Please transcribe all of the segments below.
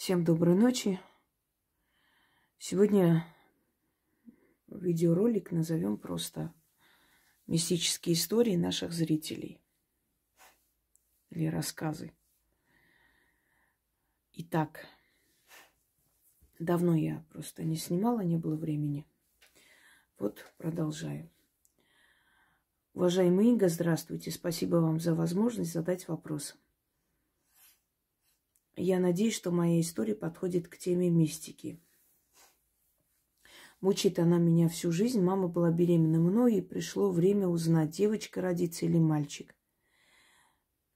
Всем доброй ночи. Сегодня видеоролик назовем просто «Мистические истории наших зрителей» или «Рассказы». Итак, давно я просто не снимала, не было времени. Вот продолжаю. Уважаемые Инга, здравствуйте. Спасибо вам за возможность задать вопросы. Я надеюсь, что моя история подходит к теме мистики. Мучит она меня всю жизнь. Мама была беременна мной, и пришло время узнать, девочка родится или мальчик.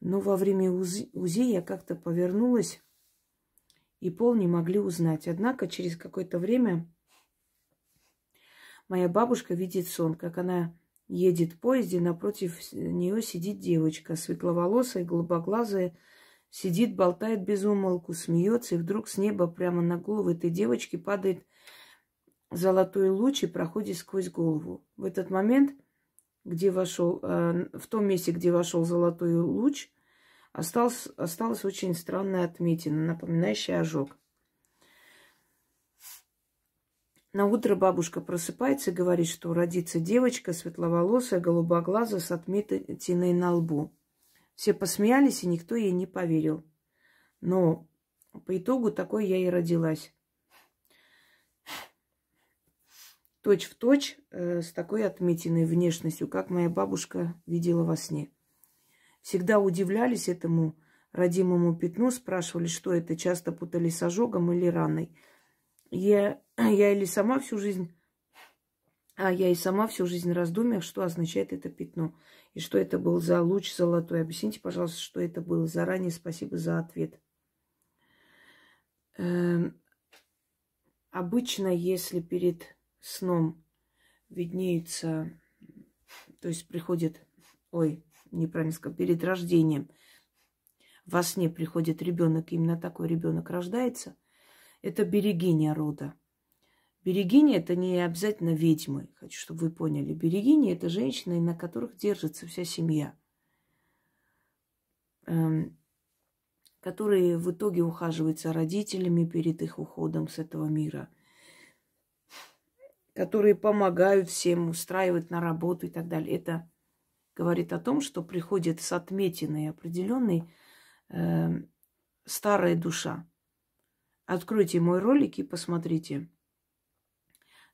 Но во время УЗИ, УЗИ я как-то повернулась, и пол не могли узнать. Однако через какое-то время моя бабушка видит сон, как она едет в поезде, напротив нее сидит девочка, светловолосая, голубоглазая, Сидит, болтает без умолку, смеется, и вдруг с неба прямо на голову этой девочки падает золотой луч и проходит сквозь голову. В этот момент, где вошел, э, в том месте, где вошел золотой луч, осталось осталось очень странное отметина, напоминающая ожог. На утро бабушка просыпается и говорит, что родится девочка светловолосая, голубоглазая с отметиной на лбу. Все посмеялись, и никто ей не поверил. Но по итогу такой я и родилась. Точь в точь э, с такой отметиной внешностью, как моя бабушка видела во сне. Всегда удивлялись этому родимому пятну, спрашивали, что это, часто путали с ожогом или раной. Я, я или сама всю жизнь а я и сама всю жизнь раздумья, что означает это пятно. И что это был за луч золотой. Объясните, пожалуйста, что это было. Заранее спасибо за ответ. Эм, обычно, если перед сном виднеется, то есть приходит, ой, неправильно сказать, перед рождением, во сне приходит ребенок, именно такой ребенок рождается, это берегиня рода. Берегини – это не обязательно ведьмы, хочу, чтобы вы поняли. Берегини – это женщины, на которых держится вся семья, эм, которые в итоге ухаживают за родителями перед их уходом с этого мира, которые помогают всем, устраивать на работу и так далее. Это говорит о том, что приходит с отметиной определенной э, старая душа. Откройте мой ролик и посмотрите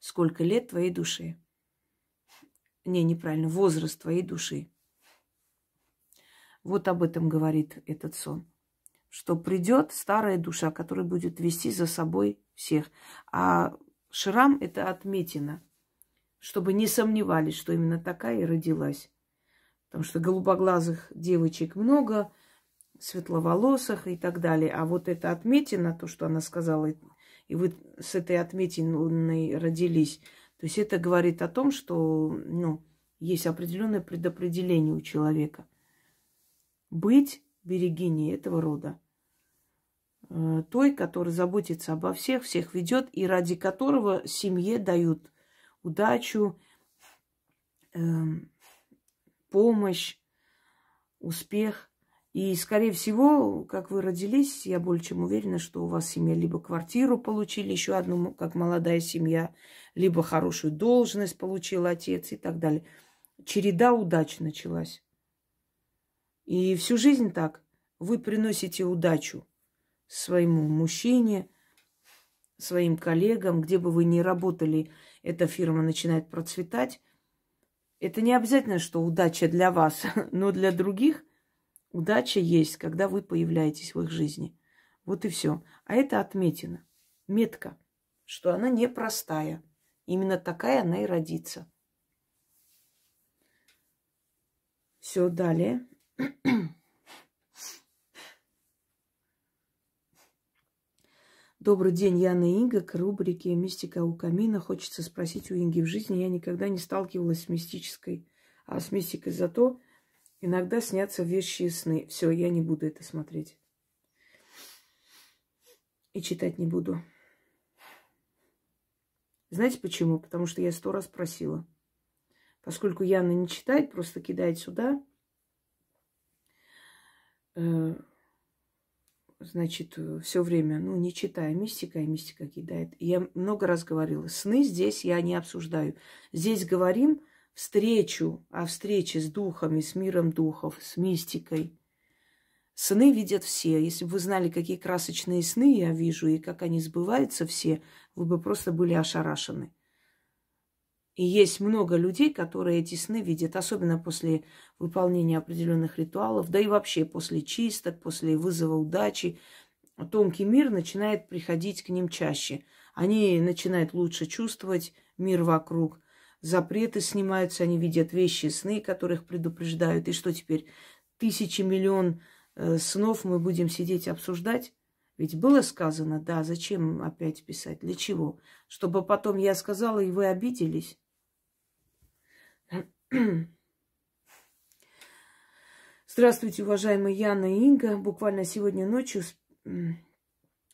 сколько лет твоей души. Не, неправильно, возраст твоей души. Вот об этом говорит этот сон. Что придет старая душа, которая будет вести за собой всех. А шрам – это отметено, чтобы не сомневались, что именно такая и родилась. Потому что голубоглазых девочек много, светловолосых и так далее. А вот это отметено, то, что она сказала и вы с этой отметиной родились. То есть это говорит о том, что ну, есть определенное предопределение у человека. Быть берегиней этого рода. Э, той, которая заботится обо всех, всех ведет, и ради которого семье дают удачу, эм, помощь, успех. И, скорее всего, как вы родились, я более чем уверена, что у вас семья либо квартиру получили, еще одну, как молодая семья, либо хорошую должность получил отец и так далее. Череда удач началась. И всю жизнь так. Вы приносите удачу своему мужчине, своим коллегам, где бы вы ни работали, эта фирма начинает процветать. Это не обязательно, что удача для вас, но для других Удача есть, когда вы появляетесь в их жизни. Вот и все. А это отметина, метка, что она непростая. Именно такая она и родится. Все, далее. Добрый день, Яна и Инга. К рубрике «Мистика у камина» хочется спросить у Инги. В жизни я никогда не сталкивалась с мистической, а с мистикой. Зато Иногда снятся вещи и сны. Все, я не буду это смотреть. И читать не буду. Знаете почему? Потому что я сто раз просила. Поскольку Яна не читает, просто кидает сюда. Э, значит, все время, ну, не читая мистика, и а мистика кидает. И я много раз говорила, сны здесь я не обсуждаю. Здесь говорим встречу, о встрече с духами, с миром духов, с мистикой. Сны видят все. Если бы вы знали, какие красочные сны я вижу и как они сбываются все, вы бы просто были ошарашены. И есть много людей, которые эти сны видят, особенно после выполнения определенных ритуалов, да и вообще после чисток, после вызова удачи. Тонкий мир начинает приходить к ним чаще. Они начинают лучше чувствовать мир вокруг – запреты снимаются, они видят вещи и сны, которых предупреждают. И что теперь? Тысячи, миллион э, снов мы будем сидеть обсуждать? Ведь было сказано, да, зачем опять писать, для чего? Чтобы потом я сказала, и вы обиделись. Здравствуйте, уважаемые Яна и Инга. Буквально сегодня ночью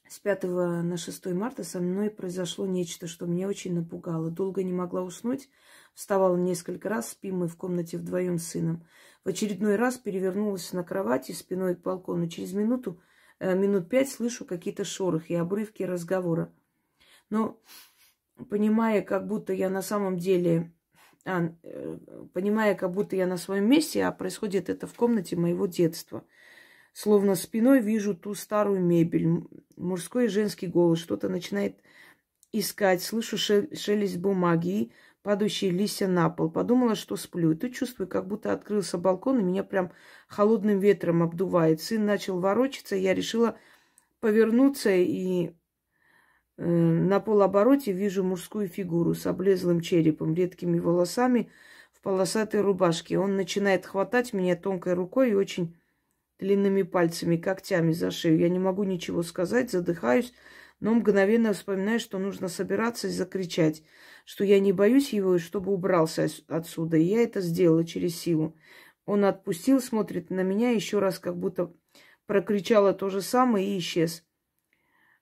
с 5 на 6 марта со мной произошло нечто, что меня очень напугало. Долго не могла уснуть, вставала несколько раз, спим мы в комнате вдвоем с сыном. В очередной раз перевернулась на кровати спиной к балкону. Через минуту, э, минут пять слышу какие-то шорохи и обрывки разговора. Но понимая, как будто я на самом деле... А, э, понимая, как будто я на своем месте, а происходит это в комнате моего детства – Словно спиной вижу ту старую мебель. Мужской и женский голос. Что-то начинает искать. Слышу шелест бумаги падающие листья на пол. Подумала, что сплю. И тут чувствую, как будто открылся балкон, и меня прям холодным ветром обдувает. Сын начал ворочаться, я решила повернуться, и э, на полобороте вижу мужскую фигуру с облезлым черепом, редкими волосами, в полосатой рубашке. Он начинает хватать меня тонкой рукой и очень длинными пальцами, когтями за шею. Я не могу ничего сказать, задыхаюсь, но мгновенно вспоминаю, что нужно собираться и закричать, что я не боюсь его чтобы убрался отсюда. И я это сделала через силу. Он отпустил, смотрит на меня, еще раз как будто прокричала то же самое и исчез.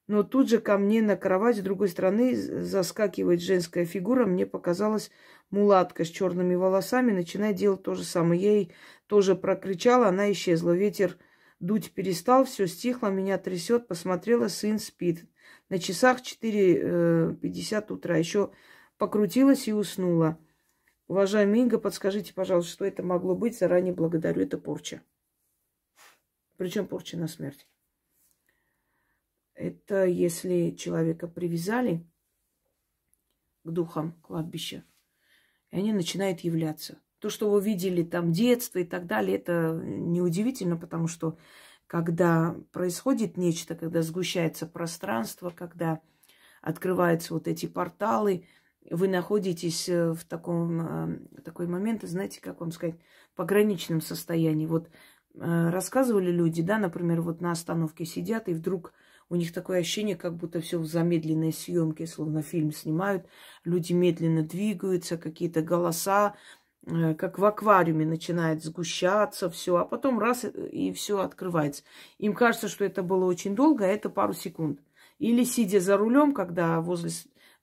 Но тут же ко мне на кровать с другой стороны заскакивает женская фигура. Мне показалась мулатка с черными волосами, начинает делать то же самое. Я ей тоже прокричала, она исчезла. Ветер дуть перестал, все стихло, меня трясет. Посмотрела, сын спит. На часах 4.50 э, утра. Еще покрутилась и уснула. Уважаемый Инга, подскажите, пожалуйста, что это могло быть? Заранее благодарю, это порча. Причем порча на смерть. Это если человека привязали к духам кладбища, и они начинают являться. То, что вы видели там детство и так далее, это неудивительно, потому что когда происходит нечто, когда сгущается пространство, когда открываются вот эти порталы, вы находитесь э, в таком, э, такой момент, знаете, как вам сказать, пограничном состоянии. Вот э, рассказывали люди, да, например, вот на остановке сидят, и вдруг у них такое ощущение, как будто все в замедленной съемке, словно фильм снимают, люди медленно двигаются, какие-то голоса, Э, как в аквариуме начинает сгущаться все, а потом раз и все открывается. Им кажется, что это было очень долго, а это пару секунд. Или сидя за рулем, когда возле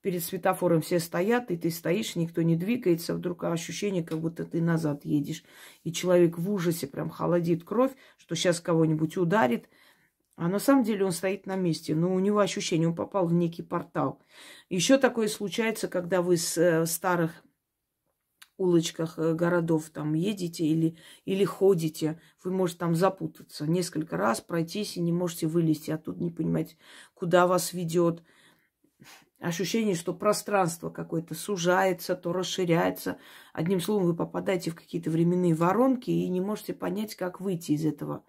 перед светофором все стоят, и ты стоишь, никто не двигается, вдруг ощущение, как будто ты назад едешь. И человек в ужасе прям холодит кровь, что сейчас кого-нибудь ударит. А на самом деле он стоит на месте, но ну, у него ощущение, он попал в некий портал. Еще такое случается, когда вы с э, старых улочках э, городов там едете или, или ходите, вы можете там запутаться несколько раз, пройтись и не можете вылезти, а тут не понимать, куда вас ведет. Ощущение, что пространство какое-то сужается, то расширяется. Одним словом, вы попадаете в какие-то временные воронки и не можете понять, как выйти из этого.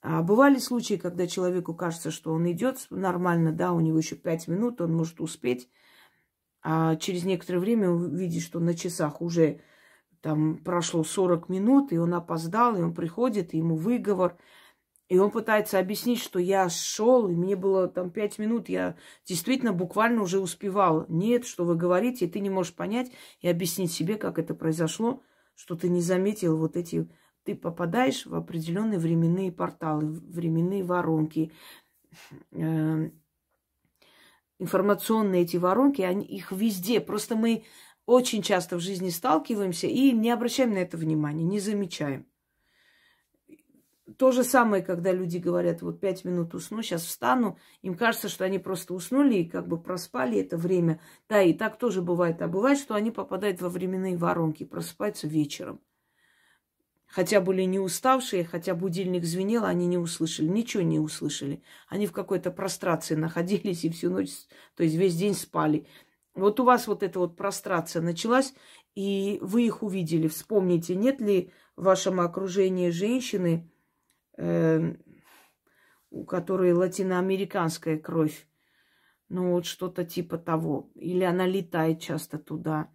А бывали случаи, когда человеку кажется, что он идет нормально, да, у него еще пять минут, он может успеть, а через некоторое время увидит, что на часах уже там прошло 40 минут, и он опоздал, и он приходит, и ему выговор. И он пытается объяснить, что я шел, и мне было там пять минут, я действительно буквально уже успевал. Нет, что вы говорите, и ты не можешь понять и объяснить себе, как это произошло, что ты не заметил вот эти... Ты попадаешь в определенные временные порталы, временные воронки, эм, информационные эти воронки, они, их везде. Просто мы очень часто в жизни сталкиваемся и не обращаем на это внимания, не замечаем. То же самое, когда люди говорят, вот пять минут усну, сейчас встану, им кажется, что они просто уснули и как бы проспали это время. Да, и так тоже бывает. А бывает, что они попадают во временные воронки, просыпаются вечером – Хотя были не уставшие, хотя будильник звенел, а они не услышали, ничего не услышали. Они в какой-то прострации находились и всю ночь, то есть весь день спали. Вот у вас вот эта вот прострация началась, и вы их увидели. Вспомните, нет ли в вашем окружении женщины, э, у которой латиноамериканская кровь, ну вот что-то типа того. Или она летает часто туда.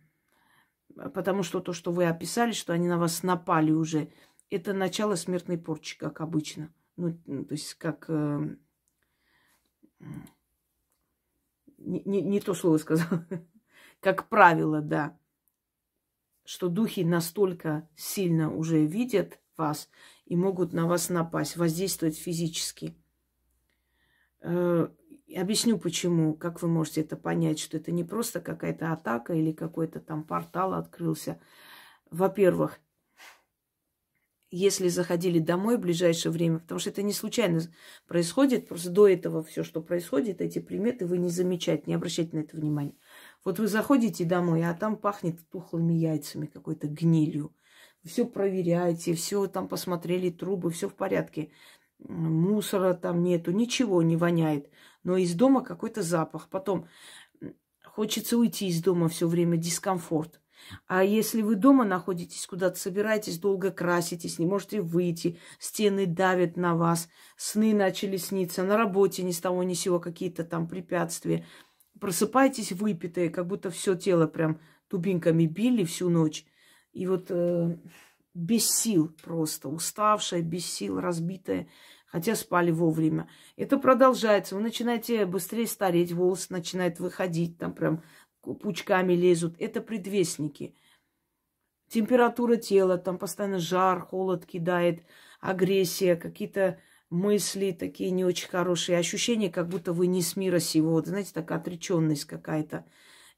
Потому что то, что вы описали, что они на вас напали уже, это начало смертной порчи, как обычно. Ну, то есть, как... Э, не, не, не то слово сказала. как правило, да. Что духи настолько сильно уже видят вас и могут на вас напасть, воздействовать физически. Э, объясню почему, как вы можете это понять, что это не просто какая-то атака или какой-то там портал открылся. Во-первых, если заходили домой в ближайшее время, потому что это не случайно происходит, просто до этого все, что происходит, эти приметы вы не замечаете, не обращайте на это внимания. Вот вы заходите домой, а там пахнет тухлыми яйцами, какой-то гнилью. Все проверяете, все там посмотрели, трубы, все в порядке мусора там нету, ничего не воняет но из дома какой-то запах. Потом хочется уйти из дома все время, дискомфорт. А если вы дома находитесь, куда-то собираетесь, долго краситесь, не можете выйти, стены давят на вас, сны начали сниться, на работе ни с того ни с сего какие-то там препятствия. Просыпаетесь выпитые, как будто все тело прям дубинками били всю ночь. И вот э, без сил просто, уставшая, без сил, разбитая хотя спали вовремя. Это продолжается. Вы начинаете быстрее стареть, волосы начинают выходить, там прям пучками лезут. Это предвестники. Температура тела, там постоянно жар, холод кидает, агрессия, какие-то мысли такие не очень хорошие, ощущение, как будто вы не с мира сего. Вот, знаете, такая отреченность какая-то.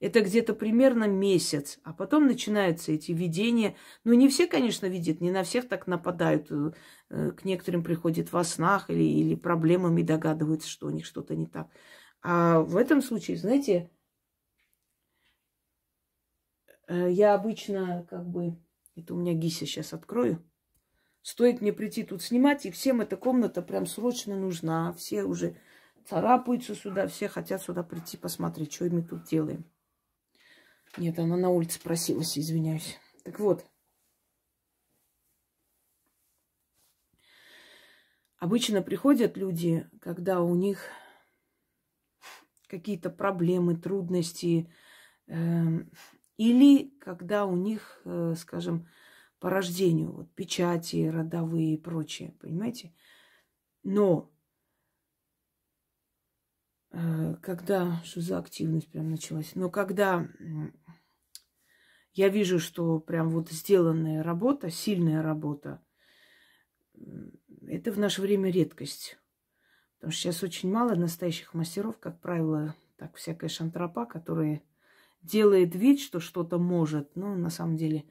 Это где-то примерно месяц, а потом начинаются эти видения. Ну, не все, конечно, видят, не на всех так нападают. Э, э, к некоторым приходят во снах или, или проблемами догадываются, что у них что-то не так. А в этом случае, знаете, э, я обычно как бы... Это у меня гися сейчас открою. Стоит мне прийти тут снимать, и всем эта комната прям срочно нужна. Все уже царапаются сюда, все хотят сюда прийти посмотреть, что мы тут делаем. Нет, она на улице просилась, извиняюсь. Так вот. Обычно приходят люди, когда у них какие-то проблемы, трудности, э, или когда у них, э, скажем, по рождению, вот печати родовые и прочее, понимаете? Но э, когда, что за активность прям началась, но когда я вижу, что прям вот сделанная работа, сильная работа, это в наше время редкость. Потому что сейчас очень мало настоящих мастеров, как правило, так всякая шантропа, которая делает вид, что что-то может, но на самом деле...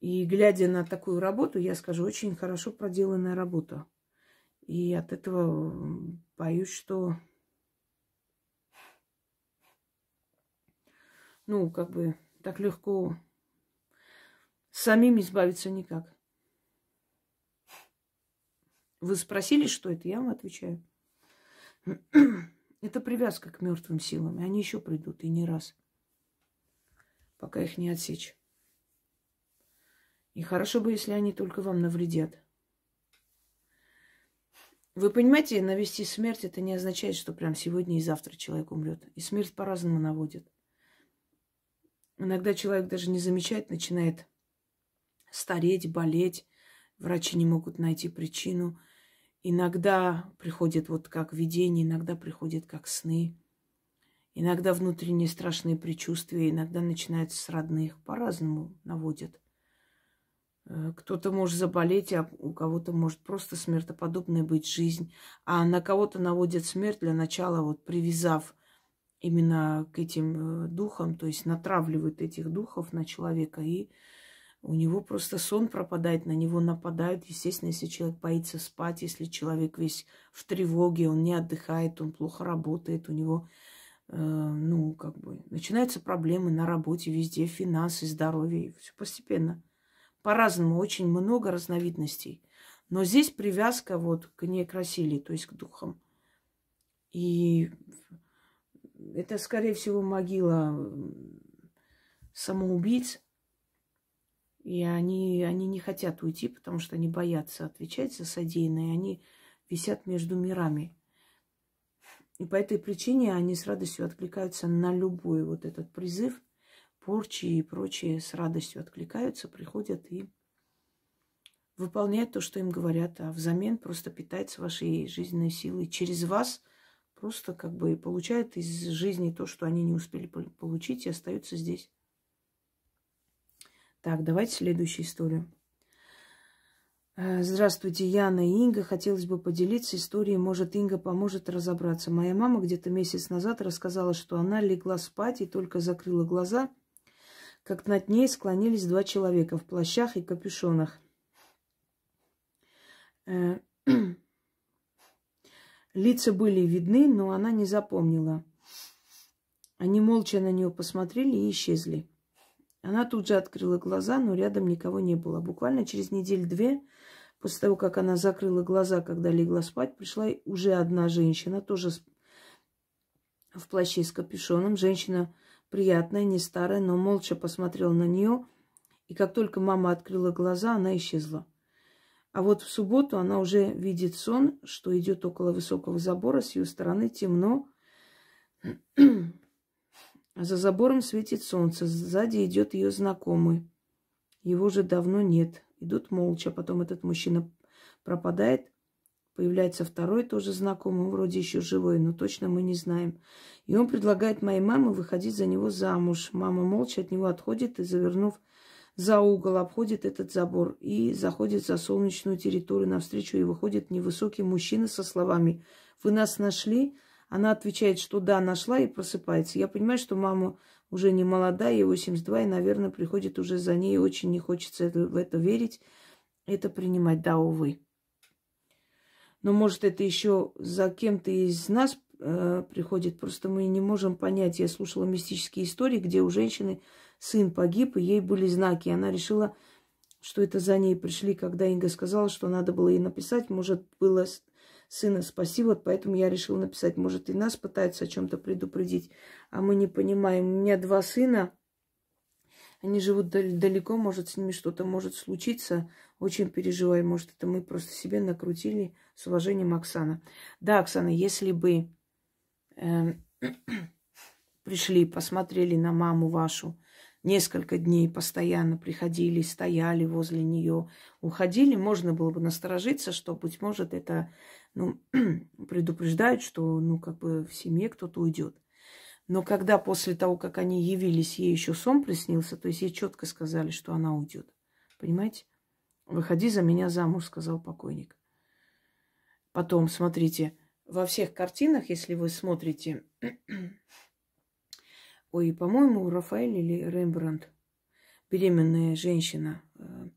И глядя на такую работу, я скажу, очень хорошо проделанная работа. И от этого боюсь, что ну, как бы так легко самим избавиться никак. Вы спросили, что это? Я вам отвечаю. Это привязка к мертвым силам. И они еще придут, и не раз. Пока их не отсечь. И хорошо бы, если они только вам навредят. Вы понимаете, навести смерть это не означает, что прям сегодня и завтра человек умрет. И смерть по-разному наводит. Иногда человек даже не замечает, начинает стареть, болеть. Врачи не могут найти причину. Иногда приходит вот как видение, иногда приходит как сны. Иногда внутренние страшные предчувствия, иногда начинают с родных. По-разному наводят. Э, кто-то может заболеть, а у кого-то может просто смертоподобная быть жизнь. А на кого-то наводит смерть для начала, вот привязав именно к этим э, духам, то есть натравливают этих духов на человека, и у него просто сон пропадает, на него нападают. Естественно, если человек боится спать, если человек весь в тревоге, он не отдыхает, он плохо работает, у него, э, ну, как бы, начинаются проблемы на работе, везде, финансы, здоровье, все постепенно. По-разному, очень много разновидностей. Но здесь привязка вот к некрасилии, то есть к духам. И это, скорее всего, могила самоубийц. И они, они не хотят уйти, потому что они боятся отвечать за содеянное. Они висят между мирами. И по этой причине они с радостью откликаются на любой вот этот призыв. Порчи и прочие с радостью откликаются, приходят и выполняют то, что им говорят, а взамен просто питается вашей жизненной силой через вас – просто как бы получают из жизни то, что они не успели получить, и остаются здесь. Так, давайте следующую историю. Э, здравствуйте, Яна и Инга. Хотелось бы поделиться историей. Может, Инга поможет разобраться. Моя мама где-то месяц назад рассказала, что она легла спать и только закрыла глаза, как над ней склонились два человека в плащах и капюшонах. Э, Лица были видны, но она не запомнила. Они молча на нее посмотрели и исчезли. Она тут же открыла глаза, но рядом никого не было. Буквально через неделю-две, после того, как она закрыла глаза, когда легла спать, пришла уже одна женщина, тоже в плаще с капюшоном. Женщина приятная, не старая, но молча посмотрела на нее. И как только мама открыла глаза, она исчезла. А вот в субботу она уже видит сон, что идет около высокого забора, с ее стороны темно. За забором светит солнце, сзади идет ее знакомый. Его же давно нет. Идут молча, потом этот мужчина пропадает, появляется второй тоже знакомый, вроде еще живой, но точно мы не знаем. И он предлагает моей маме выходить за него замуж. Мама молча от него отходит и, завернув за угол, обходит этот забор и заходит за солнечную территорию навстречу. И выходит невысокий мужчина со словами «Вы нас нашли?» Она отвечает, что да, нашла и просыпается. Я понимаю, что мама уже не молодая, ей 82, и, наверное, приходит уже за ней. Очень не хочется в это верить, это принимать, да, увы. Но, может, это еще за кем-то из нас э, приходит. Просто мы не можем понять. Я слушала мистические истории, где у женщины сын погиб, и ей были знаки. Она решила, что это за ней пришли, когда Инга сказала, что надо было ей написать. Может, было сына спаси, вот поэтому я решила написать. Может, и нас пытаются о чем-то предупредить, а мы не понимаем. У меня два сына, они живут далеко, может, с ними что-то может случиться. Очень переживаю, может, это мы просто себе накрутили. С уважением, Оксана. Да, Оксана, если бы э, пришли, посмотрели на маму вашу, несколько дней постоянно приходили, стояли возле нее, уходили, можно было бы насторожиться, что, быть может, это ну, предупреждает, что ну, как бы в семье кто-то уйдет. Но когда после того, как они явились, ей еще сон приснился, то есть ей четко сказали, что она уйдет. Понимаете? Выходи за меня замуж, сказал покойник. Потом, смотрите, во всех картинах, если вы смотрите Ой, по-моему, Рафаэль или Рембрандт, беременная женщина, э,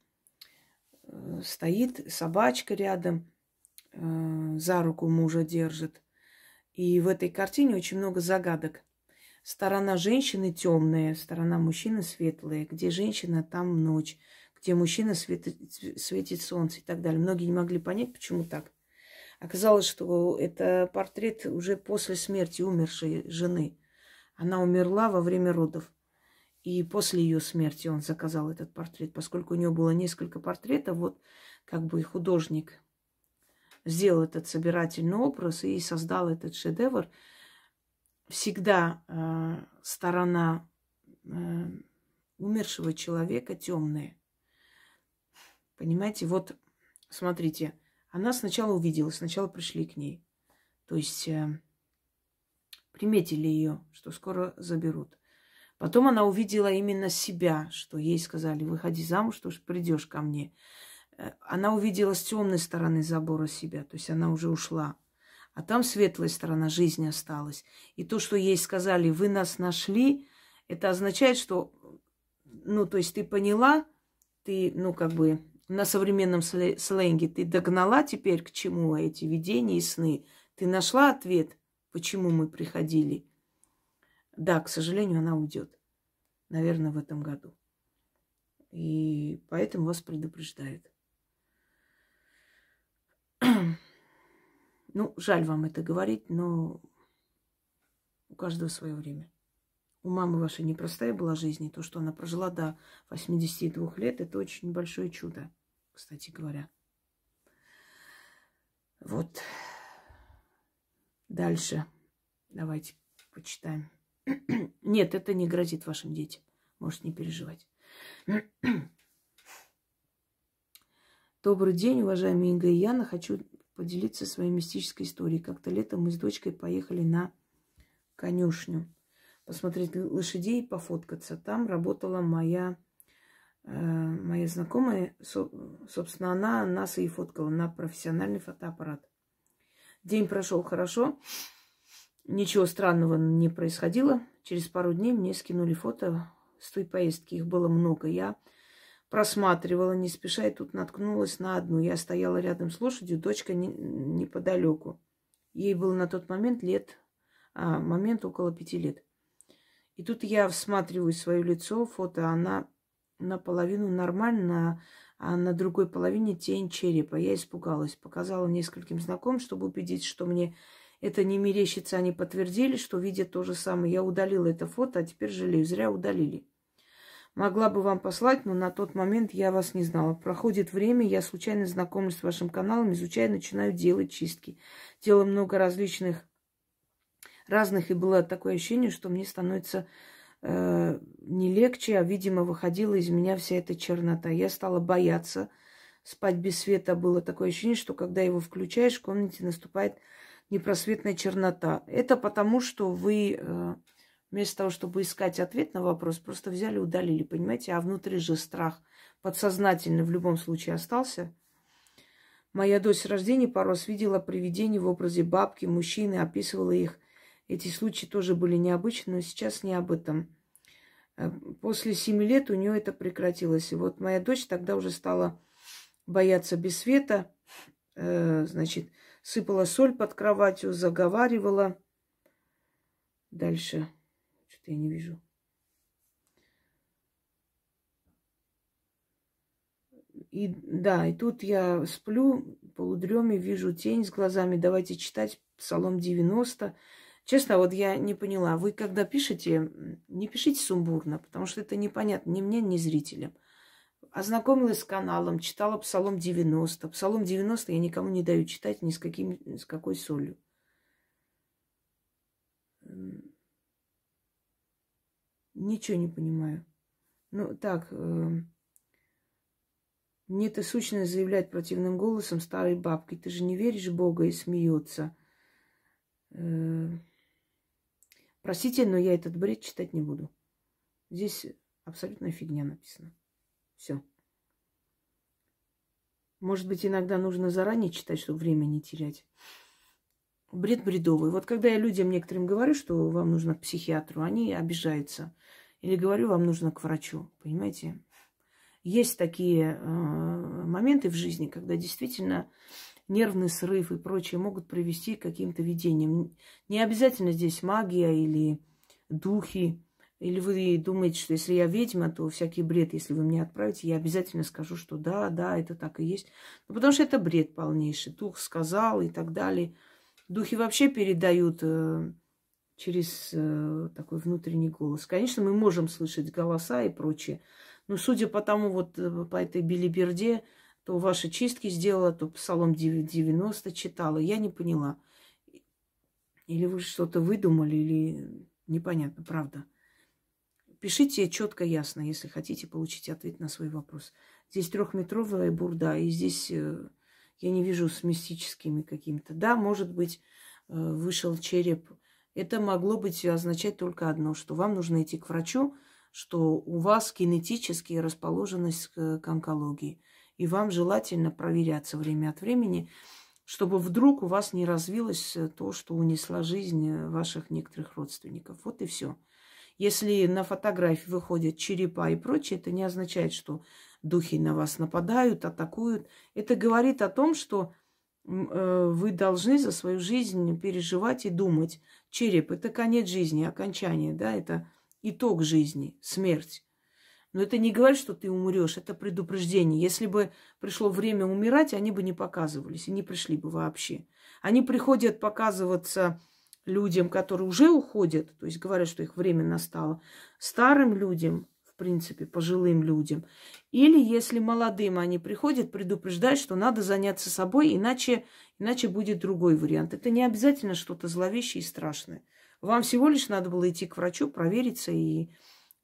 э, стоит, собачка рядом, э, за руку мужа держит. И в этой картине очень много загадок. Сторона женщины темная, сторона мужчины светлая. Где женщина, там ночь. Где мужчина светит, светит солнце и так далее. Многие не могли понять, почему так. Оказалось, что это портрет уже после смерти умершей жены. Она умерла во время родов. И после ее смерти он заказал этот портрет, поскольку у нее было несколько портретов, вот как бы художник сделал этот собирательный образ и создал этот шедевр. Всегда э, сторона э, умершего человека темная. Понимаете, вот смотрите, она сначала увидела, сначала пришли к ней. То есть э, приметили ее, что скоро заберут. Потом она увидела именно себя, что ей сказали, выходи замуж, что ж придешь ко мне. Э, она увидела с темной стороны забора себя, то есть она уже ушла. А там светлая сторона жизни осталась. И то, что ей сказали, вы нас нашли, это означает, что, ну, то есть ты поняла, ты, ну, как бы на современном сленге, ты догнала теперь, к чему эти видения и сны. Ты нашла ответ, почему мы приходили. Да, к сожалению, она уйдет. Наверное, в этом году. И поэтому вас предупреждают. Ну, жаль вам это говорить, но у каждого свое время. У мамы вашей непростая была жизнь, и то, что она прожила до 82 лет, это очень большое чудо, кстати говоря. Вот. Дальше. Давайте почитаем. Нет, это не грозит вашим детям. Можете не переживать. Добрый день, уважаемые Инга и Яна. Хочу поделиться своей мистической историей. Как-то летом мы с дочкой поехали на конюшню посмотреть лошадей и пофоткаться. Там работала моя, э, моя знакомая. Со, собственно, она нас и фоткала на профессиональный фотоаппарат. День прошел хорошо. Ничего странного не происходило. Через пару дней мне скинули фото с той поездки. Их было много. Я просматривала не спеша и тут наткнулась на одну. Я стояла рядом с лошадью, дочка не, неподалеку. Ей было на тот момент лет, а, момент около пяти лет. И тут я всматриваю свое лицо, фото, она наполовину нормально, а на другой половине тень черепа. Я испугалась. Показала нескольким знакомым, чтобы убедить, что мне это не мерещится. Они подтвердили, что видят то же самое. Я удалила это фото, а теперь жалею. Зря удалили. Могла бы вам послать, но на тот момент я вас не знала. Проходит время, я случайно знакомлюсь с вашим каналом, изучаю, начинаю делать чистки. Делаю много различных, разных, и было такое ощущение, что мне становится э, не легче, а, видимо, выходила из меня вся эта чернота. Я стала бояться. Спать без света было такое ощущение, что когда его включаешь, в комнате наступает непросветная чернота. Это потому, что вы э, вместо того, чтобы искать ответ на вопрос, просто взяли, удалили, понимаете? А внутри же страх подсознательно в любом случае остался. Моя дочь рождения пару раз видела привидений в образе бабки, мужчины, описывала их – эти случаи тоже были необычны, но сейчас не об этом. Э, после семи лет у нее это прекратилось. И вот моя дочь тогда уже стала бояться без света, э, значит, сыпала соль под кроватью, заговаривала. Дальше. Что-то я не вижу. И да, и тут я сплю, полудреме, вижу тень с глазами. Давайте читать Псалом 90. Честно, вот я не поняла. Вы когда пишете, не пишите сумбурно, потому что это непонятно ни мне, ни зрителям. Ознакомилась с каналом, читала Псалом 90. Псалом 90 я никому не даю читать ни с, каким, с какой солью. Ничего не понимаю. Ну, так, эм. мне-то сущно заявлять противным голосом старой бабки. Ты же не веришь в Бога и смеется. Э, Простите, но я этот бред читать не буду. Здесь абсолютно фигня написана. Все. Может быть, иногда нужно заранее читать, чтобы время не терять. Бред бредовый. Вот когда я людям некоторым говорю, что вам нужно к психиатру, они обижаются. Или говорю, вам нужно к врачу. Понимаете? Есть такие э, моменты в жизни, когда действительно э, нервный срыв и прочее могут привести к каким-то видениям. Не обязательно здесь магия или духи. Или вы думаете, что если я ведьма, то всякий бред, если вы мне отправите, я обязательно скажу, что да, да, это так и есть. Ну, потому что это бред полнейший. Дух сказал и так далее. Духи вообще передают э, через э, такой внутренний голос. Конечно, мы можем слышать голоса и прочее. Но судя по тому, вот э, по этой билиберде, то ваши чистки сделала, то Псалом 90 читала. Я не поняла. Или вы что-то выдумали, или непонятно, правда. Пишите четко, ясно, если хотите получить ответ на свой вопрос. Здесь трехметровая бурда, и здесь э, я не вижу с мистическими какими-то. Да, может быть, э, вышел череп. Это могло быть означать только одно, что вам нужно идти к врачу, что у вас генетически расположенность к онкологии – и вам желательно проверяться время от времени, чтобы вдруг у вас не развилось э, то, что унесла жизнь э, ваших некоторых родственников. Вот и все. Если на фотографии выходят черепа и прочее, это не означает, что духи на вас нападают, атакуют. Это говорит о том, что э, вы должны за свою жизнь переживать и думать. Череп – это конец жизни, окончание, да, это итог жизни, смерть. Но это не говорит, что ты умрешь, это предупреждение. Если бы пришло время умирать, они бы не показывались и не пришли бы вообще. Они приходят показываться людям, которые уже уходят, то есть говорят, что их время настало, старым людям, в принципе, пожилым людям. Или если молодым они приходят, предупреждают, что надо заняться собой, иначе, иначе будет другой вариант. Это не обязательно что-то зловещее и страшное. Вам всего лишь надо было идти к врачу, провериться и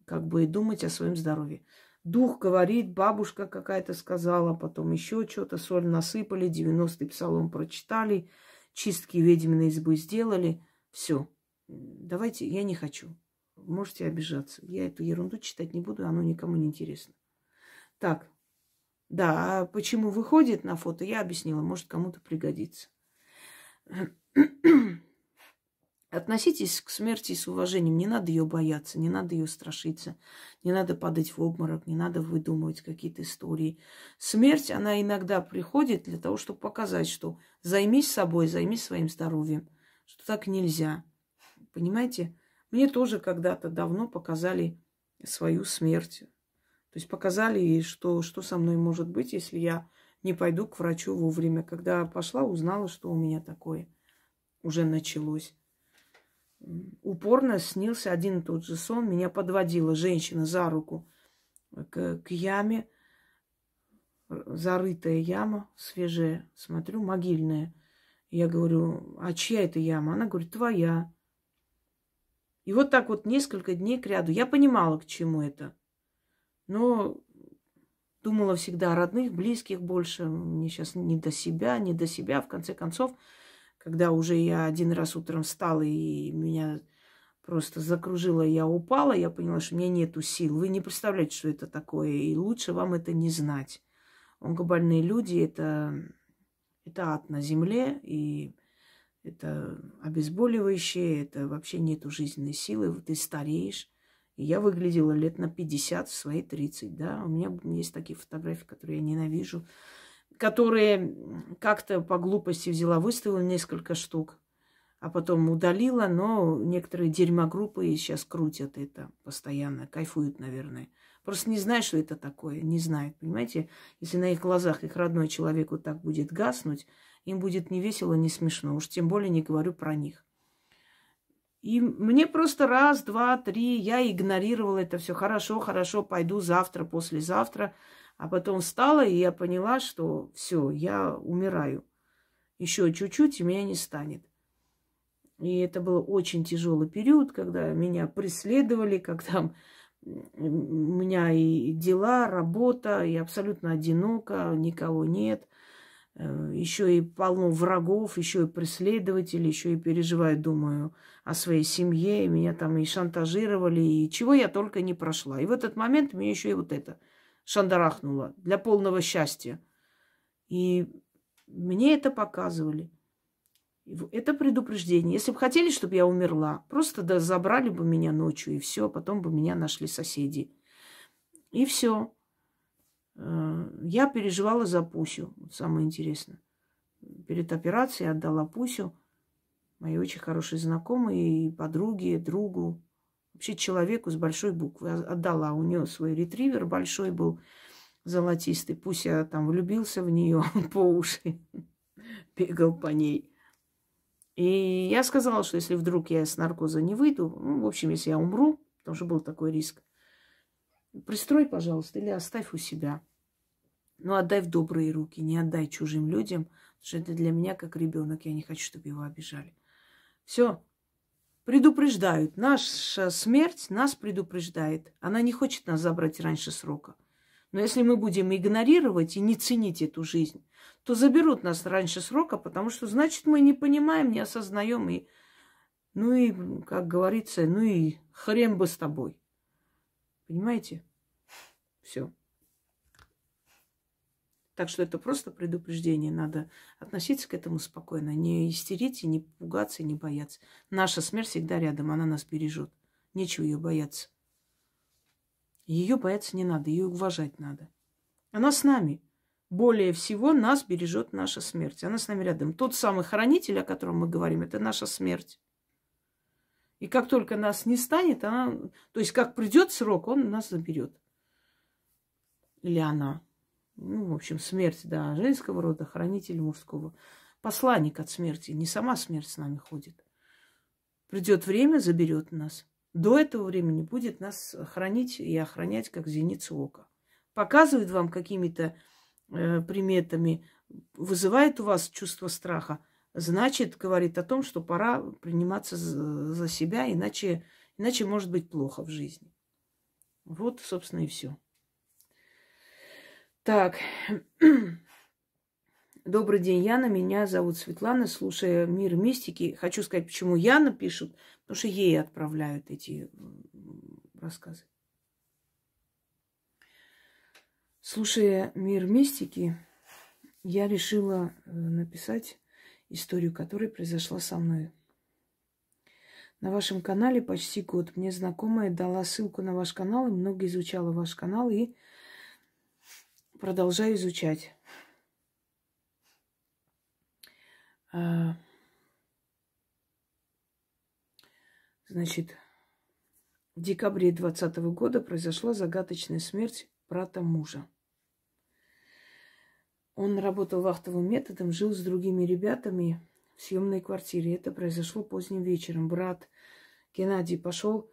как бы и думать о своем здоровье. Дух говорит, бабушка какая-то сказала, потом еще что-то, соль насыпали, 90-й псалом прочитали, чистки ведьминой избы сделали. Все, давайте, я не хочу. Можете обижаться. Я эту ерунду читать не буду, оно никому не интересно. Так, да, а почему выходит на фото, я объяснила, может кому-то пригодится. Относитесь к смерти с уважением. Не надо ее бояться, не надо ее страшиться, не надо падать в обморок, не надо выдумывать какие-то истории. Смерть, она иногда приходит для того, чтобы показать, что займись собой, займись своим здоровьем, что так нельзя. Понимаете? Мне тоже когда-то давно показали свою смерть. То есть показали, что, что со мной может быть, если я не пойду к врачу вовремя. Когда пошла, узнала, что у меня такое уже началось упорно снился один и тот же сон. Меня подводила женщина за руку к, к яме. Зарытая яма, свежая. Смотрю, могильная. Я говорю, а чья это яма? Она говорит, твоя. И вот так вот несколько дней к ряду. Я понимала, к чему это. Но думала всегда о родных, близких больше. Мне сейчас не до себя, не до себя. В конце концов, когда уже я один раз утром встала и меня просто закружила, я упала, я поняла, что у меня нету сил. Вы не представляете, что это такое, и лучше вам это не знать. Онкобольные люди это, – это ад на земле, и это обезболивающее, это вообще нету жизненной силы, Вот ты стареешь. И я выглядела лет на 50 в свои 30, да. У меня есть такие фотографии, которые я ненавижу которые как-то по глупости взяла, выставила несколько штук, а потом удалила, но некоторые дерьмогруппы сейчас крутят это постоянно, кайфуют, наверное. Просто не знаю, что это такое, не знают, понимаете? Если на их глазах их родной человек вот так будет гаснуть, им будет не весело, не смешно, уж тем более не говорю про них. И мне просто раз, два, три, я игнорировала это все. Хорошо, хорошо, пойду завтра, послезавтра. А потом встала, и я поняла, что все, я умираю. Еще чуть-чуть, и меня не станет. И это был очень тяжелый период, когда меня преследовали, когда у меня и дела, работа, и абсолютно одиноко, никого нет. Э, еще и полно врагов, еще и преследователей, еще и переживаю, думаю, о своей семье. Меня там и шантажировали, и чего я только не прошла. И в этот момент мне еще и вот это шандарахнула для полного счастья. И мне это показывали. Это предупреждение. Если бы хотели, чтобы я умерла, просто да забрали бы меня ночью, и все, потом бы меня нашли соседи. И все. Э, я переживала за Пусю, самое интересное. Перед операцией отдала Пусю, моей очень хорошей знакомой и подруге, другу, Вообще человеку с большой буквы отдала. У нее свой ретривер большой был, золотистый. Пусть я там влюбился в нее по уши, бегал по ней. И я сказала, что если вдруг я с наркоза не выйду, ну, в общем, если я умру, потому что был такой риск, пристрой, пожалуйста, или оставь у себя. Но ну, отдай в добрые руки, не отдай чужим людям, потому что это для меня как ребенок, я не хочу, чтобы его обижали. Все, предупреждают. Наша смерть нас предупреждает. Она не хочет нас забрать раньше срока. Но если мы будем игнорировать и не ценить эту жизнь, то заберут нас раньше срока, потому что, значит, мы не понимаем, не осознаем. И, ну и, как говорится, ну и хрен бы с тобой. Понимаете? Все. Так что это просто предупреждение. Надо относиться к этому спокойно. Не истерить и не пугаться, и не бояться. Наша смерть всегда рядом, она нас бережет. Нечего ее бояться. Ее бояться не надо, ее уважать надо. Она с нами. Более всего нас бережет наша смерть. Она с нами рядом. Тот самый хранитель, о котором мы говорим, это наша смерть. И как только нас не станет, она, то есть как придет срок, он нас заберет. Или она ну, в общем, смерть, да, женского рода, хранитель мужского. Посланник от смерти, не сама смерть с нами ходит. Придет время, заберет нас. До этого времени будет нас хранить и охранять, как зеницу ока. Показывает вам какими-то э, приметами, вызывает у вас чувство страха, значит, говорит о том, что пора приниматься за себя, иначе, иначе может быть плохо в жизни. Вот, собственно, и все. Так. Добрый день, Яна. Меня зовут Светлана. Слушая «Мир мистики», хочу сказать, почему Яна пишет, Потому что ей отправляют эти рассказы. Слушая «Мир мистики», я решила э, написать историю, которая произошла со мной. На вашем канале почти год. Мне знакомая дала ссылку на ваш канал, и много изучала ваш канал, и продолжаю изучать. А, значит, в декабре 2020 года произошла загадочная смерть брата мужа. Он работал вахтовым методом, жил с другими ребятами в съемной квартире. Это произошло поздним вечером. Брат Геннадий пошел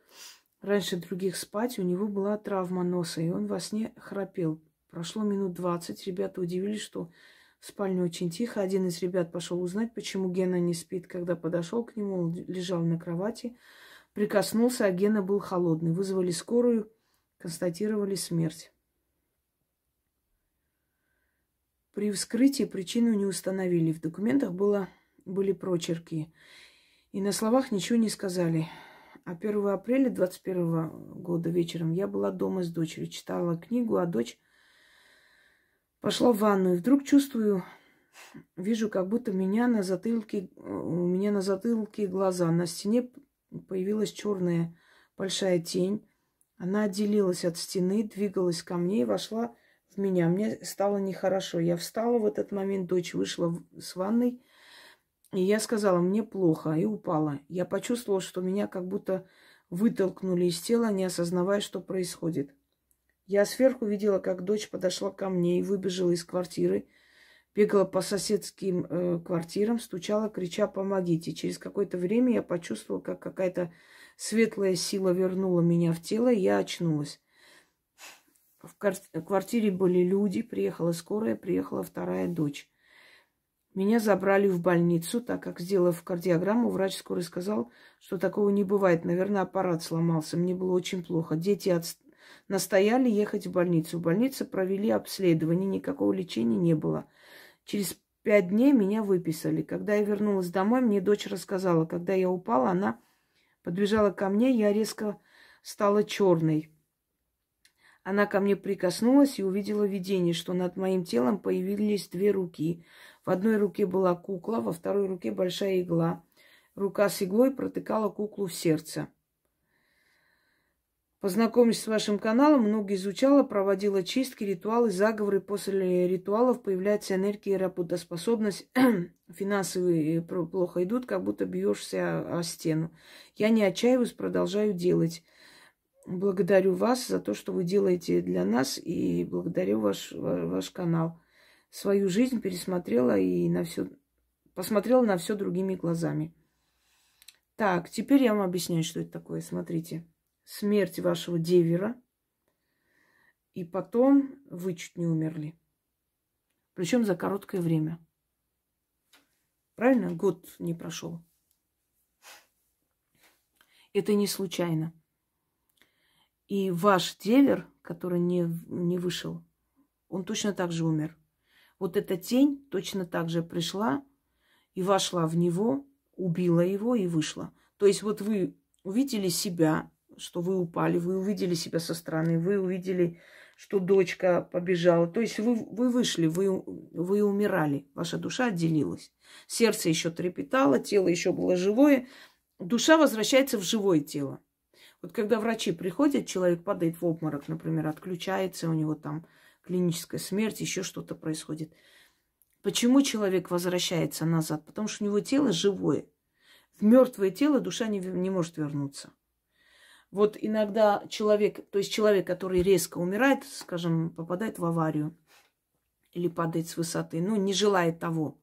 раньше других спать, у него была травма носа, и он во сне храпел. Прошло минут двадцать. Ребята удивились, что в спальне очень тихо. Один из ребят пошел узнать, почему Гена не спит. Когда подошел к нему, он лежал на кровати, прикоснулся, а Гена был холодный. Вызвали скорую, констатировали смерть. При вскрытии причину не установили. В документах было, были прочерки. И на словах ничего не сказали. А 1 апреля 21 года вечером я была дома с дочерью, читала книгу, а дочь Пошла в ванную. Вдруг чувствую, вижу, как будто меня на затылке, у меня на затылке глаза. На стене появилась черная большая тень. Она отделилась от стены, двигалась ко мне и вошла в меня. Мне стало нехорошо. Я встала в этот момент, дочь вышла с ванной, и я сказала, мне плохо, и упала. Я почувствовала, что меня как будто вытолкнули из тела, не осознавая, что происходит. Я сверху видела, как дочь подошла ко мне и выбежала из квартиры, бегала по соседским э, квартирам, стучала, крича «помогите». Через какое-то время я почувствовала, как какая-то светлая сила вернула меня в тело, и я очнулась. В квартире были люди, приехала скорая, приехала вторая дочь. Меня забрали в больницу, так как, сделав кардиограмму, врач скорой сказал, что такого не бывает. Наверное, аппарат сломался. Мне было очень плохо. Дети от, Настояли ехать в больницу. В больнице провели обследование, никакого лечения не было. Через пять дней меня выписали. Когда я вернулась домой, мне дочь рассказала, когда я упала, она подбежала ко мне, я резко стала черной. Она ко мне прикоснулась и увидела видение, что над моим телом появились две руки. В одной руке была кукла, во второй руке большая игла. Рука с иглой протыкала куклу в сердце. Познакомившись с вашим каналом, много изучала, проводила чистки, ритуалы, заговоры. После ритуалов появляется энергия, работоспособность, финансовые э, плохо идут, как будто бьешься о стену. Я не отчаиваюсь, продолжаю делать. Благодарю вас за то, что вы делаете для нас, и благодарю ваш, ваш канал. Свою жизнь пересмотрела и на все, посмотрела на все другими глазами. Так, теперь я вам объясняю, что это такое. Смотрите смерть вашего девера, и потом вы чуть не умерли. Причем за короткое время. Правильно? Год не прошел. Это не случайно. И ваш девер, который не, не вышел, он точно так же умер. Вот эта тень точно так же пришла и вошла в него, убила его и вышла. То есть вот вы увидели себя, что вы упали, вы увидели себя со стороны, вы увидели, что дочка побежала. То есть вы, вы вышли, вы, вы умирали, ваша душа отделилась. Сердце еще трепетало, тело еще было живое. Душа возвращается в живое тело. Вот когда врачи приходят, человек падает в обморок, например, отключается, у него там клиническая смерть, еще что-то происходит. Почему человек возвращается назад? Потому что у него тело живое. В мертвое тело душа не, не может вернуться. Вот иногда человек, то есть человек, который резко умирает, скажем, попадает в аварию или падает с высоты, ну, не желает того,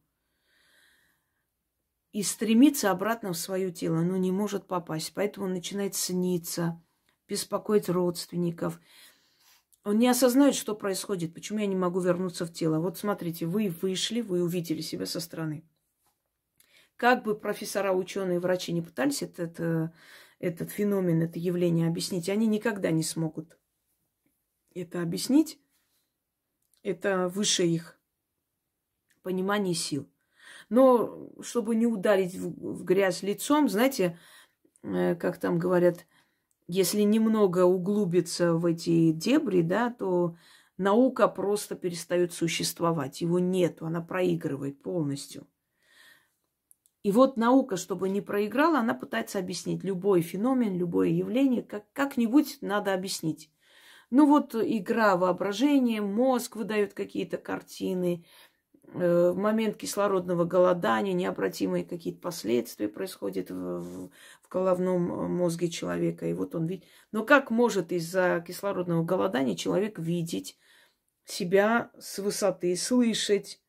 и стремится обратно в свое тело, но не может попасть. Поэтому он начинает сниться, беспокоить родственников. Он не осознает, что происходит, почему я не могу вернуться в тело. Вот смотрите, вы вышли, вы увидели себя со стороны. Как бы профессора, ученые, врачи не пытались это, это этот феномен, это явление объяснить, они никогда не смогут это объяснить. Это выше их понимания сил. Но чтобы не ударить в грязь лицом, знаете, э, как там говорят, если немного углубиться в эти дебри, да, то наука просто перестает существовать. Его нету, она проигрывает полностью. И вот наука, чтобы не проиграла, она пытается объяснить любой феномен, любое явление, как, как-нибудь надо объяснить. Ну вот игра воображения, мозг выдает какие-то картины, э, в момент кислородного голодания необратимые какие-то последствия происходят в, в, в головном э, мозге человека. И вот он видит. Но как может из-за кислородного голодания человек видеть себя с высоты, слышать,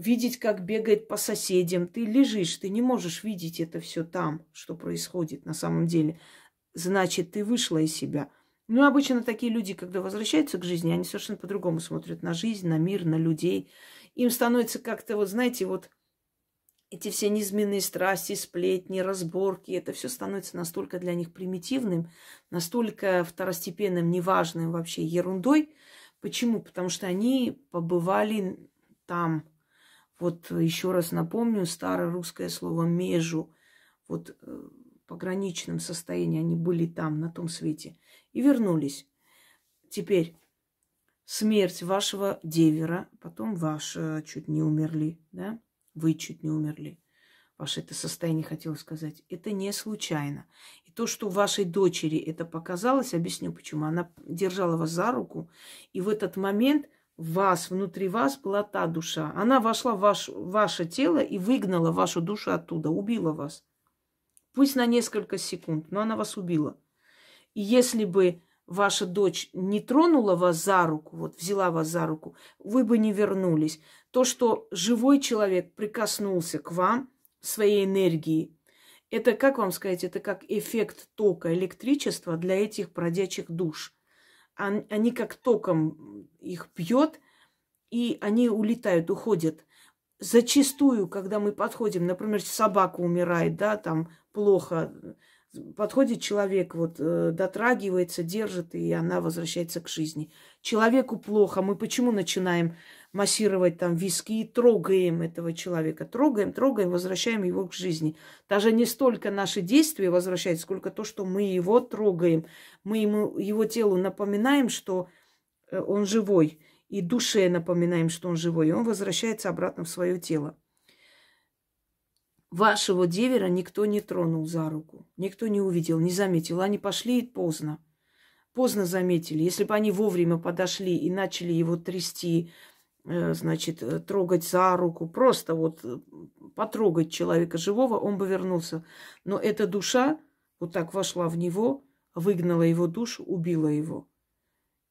видеть, как бегает по соседям. Ты лежишь, ты не можешь видеть это все там, что происходит на самом деле. Значит, ты вышла из себя. Ну, обычно такие люди, когда возвращаются к жизни, они совершенно по-другому смотрят на жизнь, на мир, на людей. Им становится как-то, вот знаете, вот эти все низменные страсти, сплетни, разборки, это все становится настолько для них примитивным, настолько второстепенным, неважным вообще ерундой. Почему? Потому что они побывали там, вот еще раз напомню, старое русское слово «межу», вот э, в пограничном состоянии они были там, на том свете, и вернулись. Теперь смерть вашего девера, потом ваши чуть не умерли, да, вы чуть не умерли. Ваше это состояние, хотела сказать. Это не случайно. И то, что вашей дочери это показалось, объясню почему. Она держала вас за руку, и в этот момент – вас, внутри вас была та душа. Она вошла в ваш, ваше тело и выгнала вашу душу оттуда, убила вас. Пусть на несколько секунд, но она вас убила. И если бы ваша дочь не тронула вас за руку, вот взяла вас за руку, вы бы не вернулись. То, что живой человек прикоснулся к вам своей энергией, это, как вам сказать, это как эффект тока, электричества для этих бродячих душ – они как током их пьет и они улетают, уходят. Зачастую, когда мы подходим, например, собака умирает, да, там плохо, подходит человек, вот э, дотрагивается, держит, и она возвращается к жизни. Человеку плохо, мы почему начинаем массировать там виски, и трогаем этого человека, трогаем, трогаем, возвращаем его к жизни. Даже не столько наши действия возвращают, сколько то, что мы его трогаем. Мы ему, его телу напоминаем, что э, он живой, и душе напоминаем, что он живой, и он возвращается обратно в свое тело. Вашего девера никто не тронул за руку, никто не увидел, не заметил. Они пошли поздно. Поздно заметили. Если бы они вовремя подошли и начали его трясти, Э, значит, э, трогать за руку, просто вот э, потрогать человека живого, он бы вернулся. Но эта душа вот так вошла в него, выгнала его душу, убила его.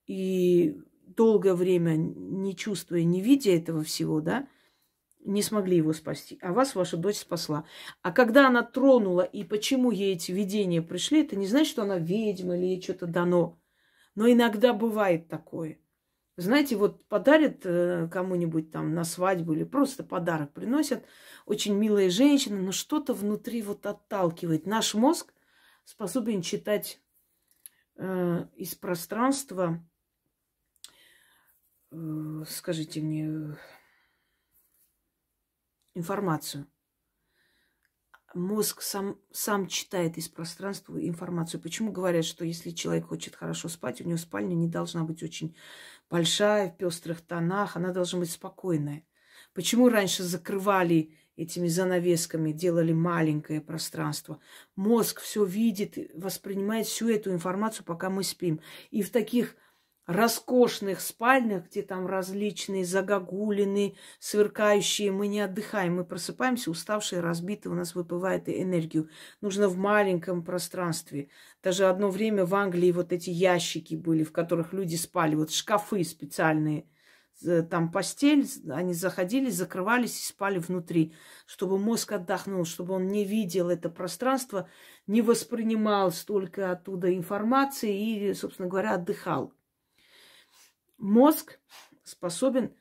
И долгое время, не чувствуя, не видя этого всего, да, не смогли его спасти, а вас ваша дочь спасла. А когда она тронула, и почему ей эти видения пришли, это не значит, что она ведьма или ей что-то дано. Но иногда бывает такое – знаете, вот подарят э, кому-нибудь там на свадьбу или просто подарок приносят. Очень милая женщина, но что-то внутри вот отталкивает. Наш мозг способен читать э, из пространства, э, скажите мне, информацию. Мозг сам, сам читает из пространства информацию. Почему говорят, что если человек хочет хорошо спать, у него спальня не должна быть очень большая, в пестрых тонах, она должна быть спокойная. Почему раньше закрывали этими занавесками, делали маленькое пространство? Мозг все видит, воспринимает всю эту информацию, пока мы спим. И в таких роскошных спальнях, где там различные загогулины, сверкающие. Мы не отдыхаем, мы просыпаемся, уставшие, разбитые, у нас выпивает энергию. Нужно в маленьком пространстве. Даже одно время в Англии вот эти ящики были, в которых люди спали, вот шкафы специальные – там постель, они заходили, закрывались и спали внутри, чтобы мозг отдохнул, чтобы он не видел это пространство, не воспринимал столько оттуда информации и, собственно говоря, отдыхал. Мозг способен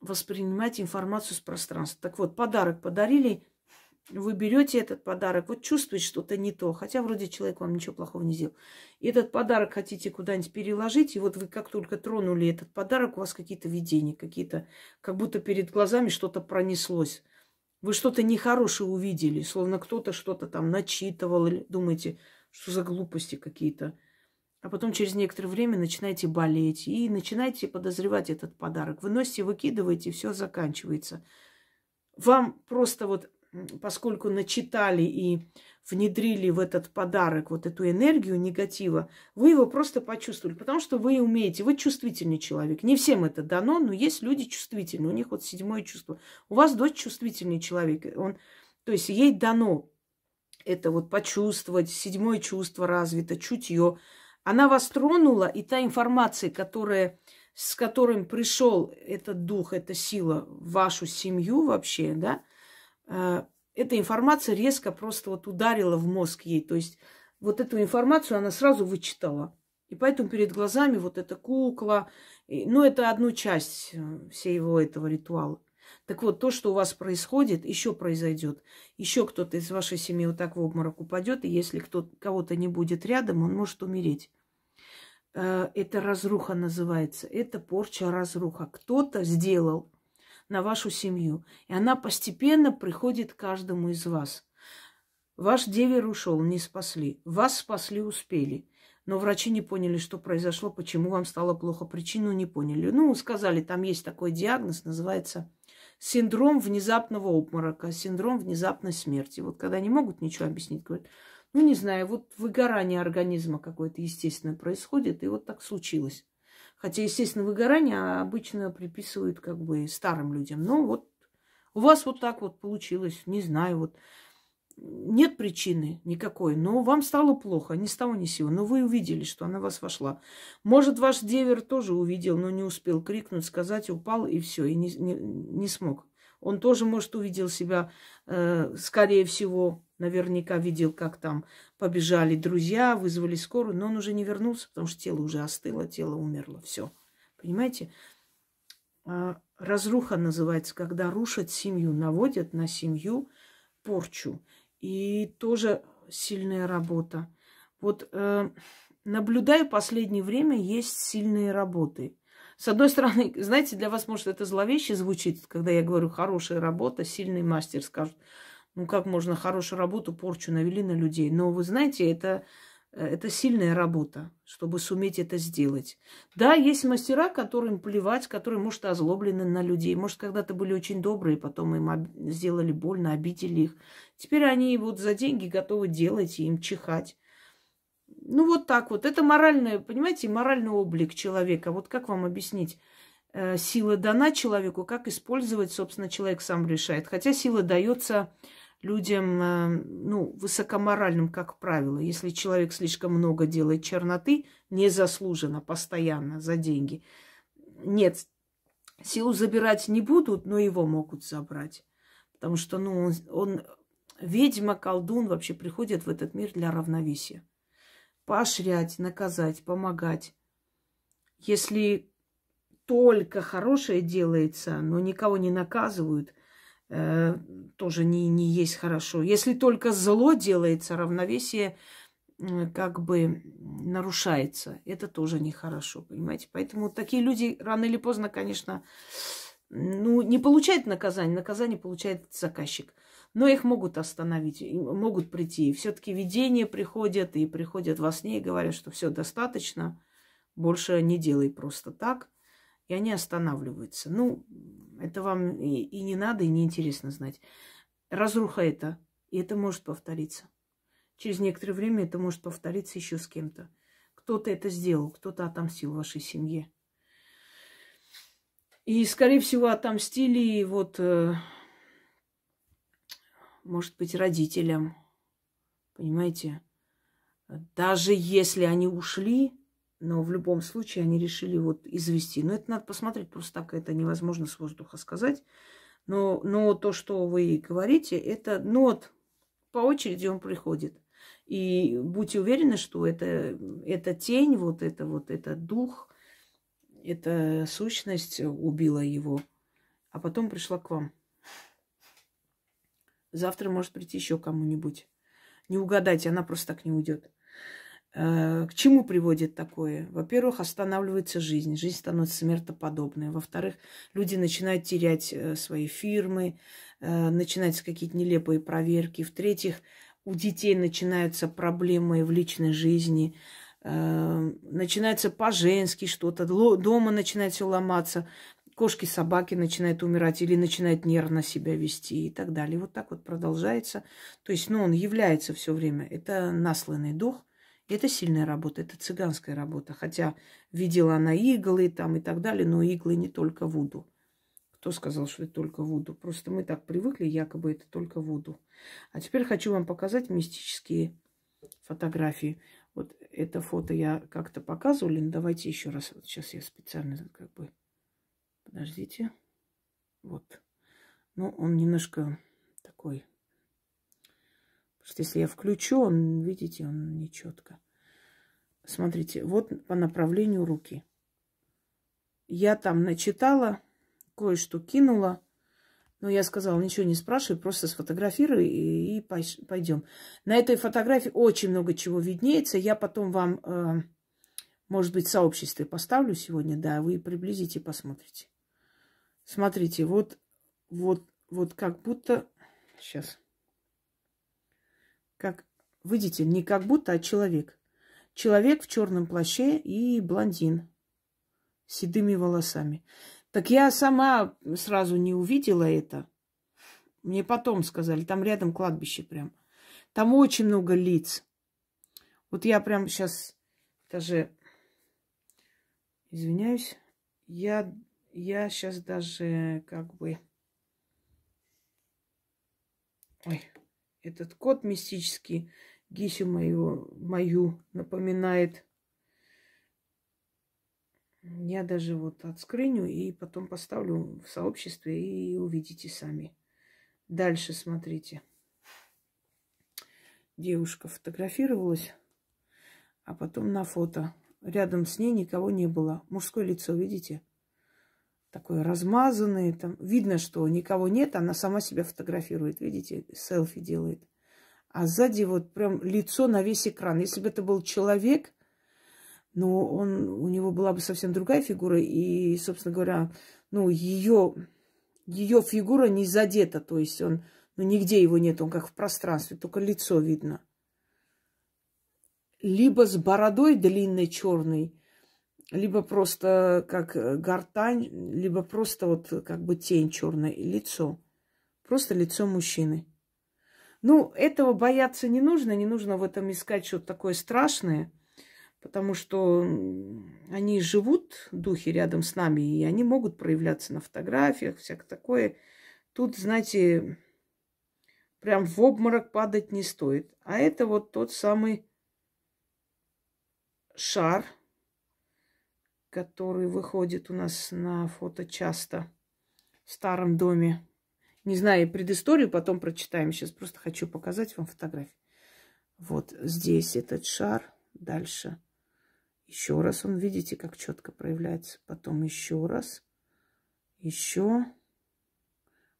воспринимать информацию с пространства. Так вот, подарок подарили, вы берете этот подарок, вот чувствуете что-то не то, хотя вроде человек вам ничего плохого не сделал. этот подарок хотите куда-нибудь переложить, и вот вы как только тронули этот подарок, у вас какие-то видения, какие-то, как будто перед глазами что-то пронеслось. Вы что-то нехорошее увидели, словно кто-то что-то там начитывал, или думаете, что за глупости какие-то а потом через некоторое время начинаете болеть и начинаете подозревать этот подарок. Выносите, выкидываете, все заканчивается. Вам просто вот, поскольку начитали и внедрили в этот подарок вот эту энергию негатива, вы его просто почувствовали, потому что вы умеете, вы чувствительный человек. Не всем это дано, но есть люди чувствительные, у них вот седьмое чувство. У вас дочь чувствительный человек, он, то есть ей дано это вот почувствовать, седьмое чувство развито, чутье. Она вас тронула, и та информация, которая, с которым пришел этот дух, эта сила в вашу семью вообще, да, э, эта информация резко просто вот ударила в мозг ей. То есть вот эту информацию она сразу вычитала. И поэтому перед глазами вот эта кукла, ну, это одну часть э, всего этого ритуала. Так вот, то, что у вас происходит, еще произойдет. Еще кто-то из вашей семьи вот так в обморок упадет, и если кто кого-то не будет рядом, он может умереть. Э, это разруха называется. Это порча разруха. Кто-то сделал на вашу семью. И она постепенно приходит к каждому из вас. Ваш девер ушел, не спасли. Вас спасли, успели. Но врачи не поняли, что произошло, почему вам стало плохо, причину не поняли. Ну, сказали, там есть такой диагноз, называется синдром внезапного обморока, синдром внезапной смерти. Вот когда не могут ничего объяснить, говорят, ну, не знаю, вот выгорание организма какое-то, естественно, происходит, и вот так случилось. Хотя, естественно, выгорание обычно приписывают как бы старым людям. Но вот у вас вот так вот получилось, не знаю, вот нет причины никакой, но вам стало плохо, ни с того ни с сего. Но вы увидели, что она вас вошла. Может, ваш девер тоже увидел, но не успел крикнуть, сказать, упал и все, и не, не, не смог. Он тоже, может, увидел себя, э, скорее всего, наверняка видел, как там побежали друзья, вызвали скорую, но он уже не вернулся, потому что тело уже остыло, тело умерло. Все. Понимаете? А, разруха называется, когда рушат семью, наводят на семью порчу. И тоже сильная работа. Вот э, наблюдая последнее время, есть сильные работы. С одной стороны, знаете, для вас, может, это зловеще звучит, когда я говорю «хорошая работа, сильный мастер», скажет, ну как можно хорошую работу, порчу навели на людей. Но вы знаете, это, э, это сильная работа, чтобы суметь это сделать. Да, есть мастера, которым плевать, которые, может, озлоблены на людей. Может, когда-то были очень добрые, потом им сделали больно, обидели их. Теперь они вот за деньги готовы делать и им чихать. Ну, вот так вот. Это моральное, понимаете, моральный облик человека. Вот как вам объяснить? Э, сила дана человеку, как использовать, собственно, человек сам решает. Хотя сила дается людям, э, ну, высокоморальным, как правило. Если человек слишком много делает черноты, незаслуженно, постоянно, за деньги. Нет, силу забирать не будут, но его могут забрать. Потому что, ну, он, он ведьма, колдун вообще приходит в этот мир для равновесия поощрять, наказать, помогать. Если только хорошее делается, но никого не наказывают, э, тоже не, не есть хорошо. Если только зло делается, равновесие э, как бы нарушается. Это тоже нехорошо, понимаете? Поэтому такие люди рано или поздно, конечно, ну, не получают наказание. Наказание получает заказчик. Но их могут остановить, могут прийти. Все-таки видения приходят, и приходят во сне и говорят, что все достаточно, больше не делай просто так. И они останавливаются. Ну, это вам и, и не надо, и не интересно знать. Разруха это, и это может повториться. Через некоторое время это может повториться еще с кем-то. Кто-то это сделал, кто-то отомстил вашей семье. И, скорее всего, отомстили вот э, может быть, родителям. Понимаете? Даже если они ушли, но в любом случае они решили вот извести. Но ну, это надо посмотреть, просто так это невозможно с воздуха сказать. Но, но то, что вы говорите, это ну вот по очереди он приходит. И будьте уверены, что это, это тень, вот это вот, это дух, эта сущность убила его, а потом пришла к вам. Завтра может прийти еще кому-нибудь. Не угадайте, она просто так не уйдет. Э, к чему приводит такое? Во-первых, останавливается жизнь, жизнь становится смертоподобной. Во-вторых, люди начинают терять э, свои фирмы, э, начинаются какие-то нелепые проверки. В-третьих, у детей начинаются проблемы в личной жизни, начинается по-женски что-то, дома начинает все ломаться кошки, собаки начинают умирать или начинают нервно себя вести и так далее. Вот так вот продолжается. То есть, ну, он является все время. Это насланный дух, это сильная работа, это цыганская работа. Хотя видела она иглы там и так далее, но иглы не только Вуду. Кто сказал, что это только Вуду? Просто мы так привыкли, якобы это только Вуду. А теперь хочу вам показать мистические фотографии. Вот это фото я как-то показывала. давайте еще раз. Вот сейчас я специально как бы Подождите. Вот. Ну, он немножко такой. Потому что если я включу, он, видите, он нечетко. Смотрите, вот по направлению руки. Я там начитала, кое-что кинула. Но я сказала, ничего не спрашивай, просто сфотографируй и, и пойдем. На этой фотографии очень много чего виднеется. Я потом вам, э, может быть, в сообществе поставлю сегодня, да, вы приблизите, посмотрите. Смотрите, вот, вот, вот как будто... Сейчас. Как... видите, не как будто, а человек. Человек в черном плаще и блондин с седыми волосами. Так я сама сразу не увидела это. Мне потом сказали, там рядом кладбище прям. Там очень много лиц. Вот я прям сейчас даже, извиняюсь, я я сейчас даже как бы... Ой, этот кот мистический Гисю мою, мою напоминает. Я даже вот отскрыню и потом поставлю в сообществе и увидите сами. Дальше смотрите. Девушка фотографировалась, а потом на фото. Рядом с ней никого не было. Мужское лицо, видите? такой размазанный. Там. Видно, что никого нет, она сама себя фотографирует, видите, селфи делает. А сзади вот прям лицо на весь экран. Если бы это был человек, но ну, он, у него была бы совсем другая фигура, и, собственно говоря, ну, ее, ее фигура не задета, то есть он, ну, нигде его нет, он как в пространстве, только лицо видно. Либо с бородой длинной черной, либо просто как э, гортань, либо просто вот э, как бы тень черная, лицо. Просто лицо мужчины. Ну, этого бояться не нужно, не нужно в этом искать что-то такое страшное, потому что они живут, духи, рядом с нами, и они могут проявляться на фотографиях, всякое такое. Тут, знаете, прям в обморок падать не стоит. А это вот тот самый шар – который выходит у нас на фото часто в старом доме. Не знаю предысторию, потом прочитаем. Сейчас просто хочу показать вам фотографию. Вот здесь этот шар, дальше еще раз он, видите, как четко проявляется. Потом еще раз, еще.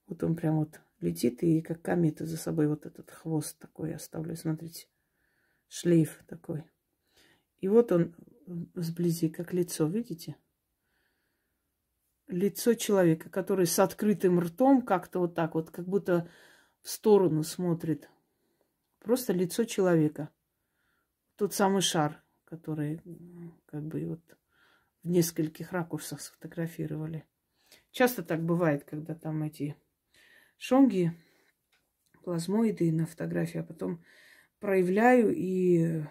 Вот он прям вот летит и как комета за собой вот этот хвост такой оставлю. Смотрите, шлейф такой. И вот он вблизи, как лицо, видите? Лицо человека, который с открытым ртом как-то вот так вот, как будто в сторону смотрит. Просто лицо человека. Тот самый шар, который как бы вот в нескольких ракурсах сфотографировали. Часто так бывает, когда там эти шонги, плазмоиды на фотографии, а потом проявляю и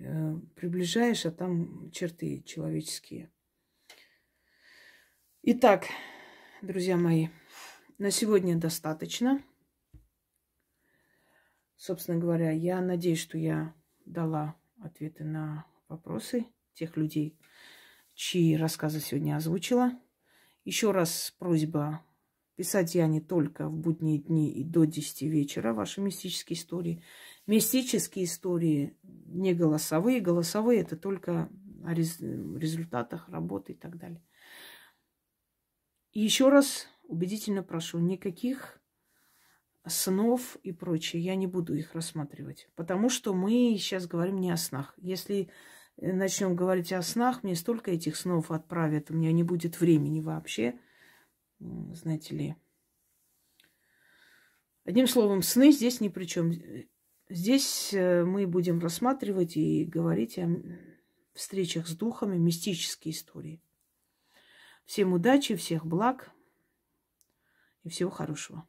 Э, приближаешь, а там черты человеческие. Итак, друзья мои, на сегодня достаточно. Собственно говоря, я надеюсь, что я дала ответы на вопросы тех людей, чьи рассказы сегодня озвучила. Еще раз просьба писать я не только в будние дни и до 10 вечера ваши мистические истории мистические истории, не голосовые. Голосовые это только о результатах работы и так далее. И еще раз убедительно прошу, никаких снов и прочее. Я не буду их рассматривать, потому что мы сейчас говорим не о снах. Если э, начнем говорить о снах, мне столько этих снов отправят, у меня не будет времени вообще, знаете ли. Одним словом, сны здесь ни при чем. Здесь э, мы будем рассматривать и говорить о встречах с духами, мистические истории. Всем удачи, всех благ и всего хорошего.